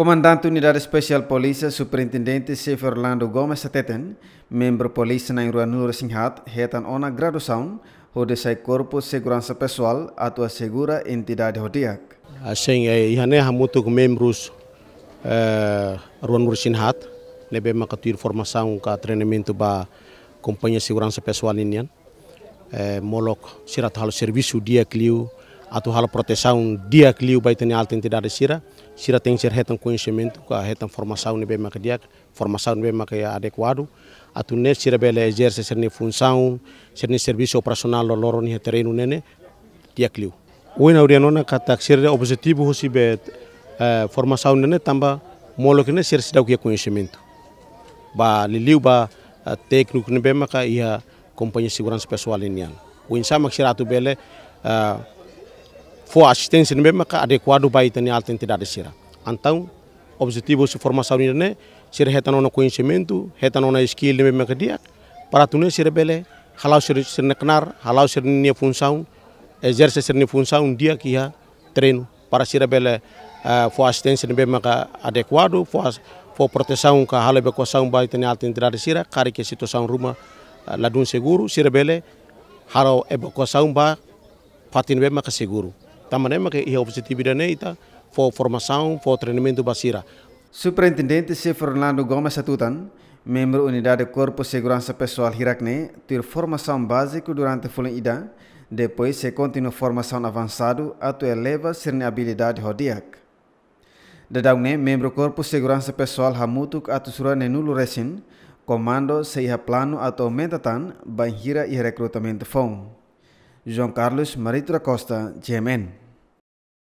Comandante Unidade Especial Polícia, Superintendente Chef Orlando Gomes Ateten, membro polícia na rua Nura Singhat, retan ona graduação, onde sai Corpo Segurança Pessoal, atua segura entidade Rodiak. Assim, eh, ihane hamutuk membros eh, rua Nura Singhat, lebe makatir formação ka treinamento ba companhia segurança pessoal inian. Eh, molok sirat hal serviço dia kliu atau hal proteção dia kliu ter alta entidade sira sira tem ser hetan conhecimento ka hetan formação ne be makadiak formação ne be makaya adequado atu ne sira bela exerce ser ni função ser ni serviço operacional lo loro ni terreno nene tiak liu wena urianona kata sira objetivo hosi be eh, formação nene tamba molo kene sira sidau kia conhecimento ba liliu ba técnico ne be maka ia companhia segurança pessoal an. o insama sira tu bele uh, foi memang assistência no mesmo adequado alten tidak alteridade será. Então, o objetivo de formação é ser retanão no conhecimento, na skill no mesmo dia, para tudo ser bele, halau ser ser neknar, halau ser nia função, exerce ser nia função dia kia, ia para ser bele fo eh, foi assistência no mesmo adequado, fo fo proteção ka halau evacuação para a alten será, cara que a situação ruma eh, ladun seguro, ser bele halau evacuação para patin bema seguru. tamanema tá é o objetivo da NEITA, for formação, for treinamento basira. Superintendente C. Fernando Gomes Atutan, membro Unidade Corpo Segurança Pessoal Hirakne, ter formação básica durante a ida, depois se continua formação avançada até eleva serne habilidade rodiac. Dedaune, membro Corpo Segurança Pessoal Hamutuk Atusurane Nulo Resin, comando se seja plano ato mentatan banhira e recrutamento fong. Joan Carlos Maritra Costa, GMN.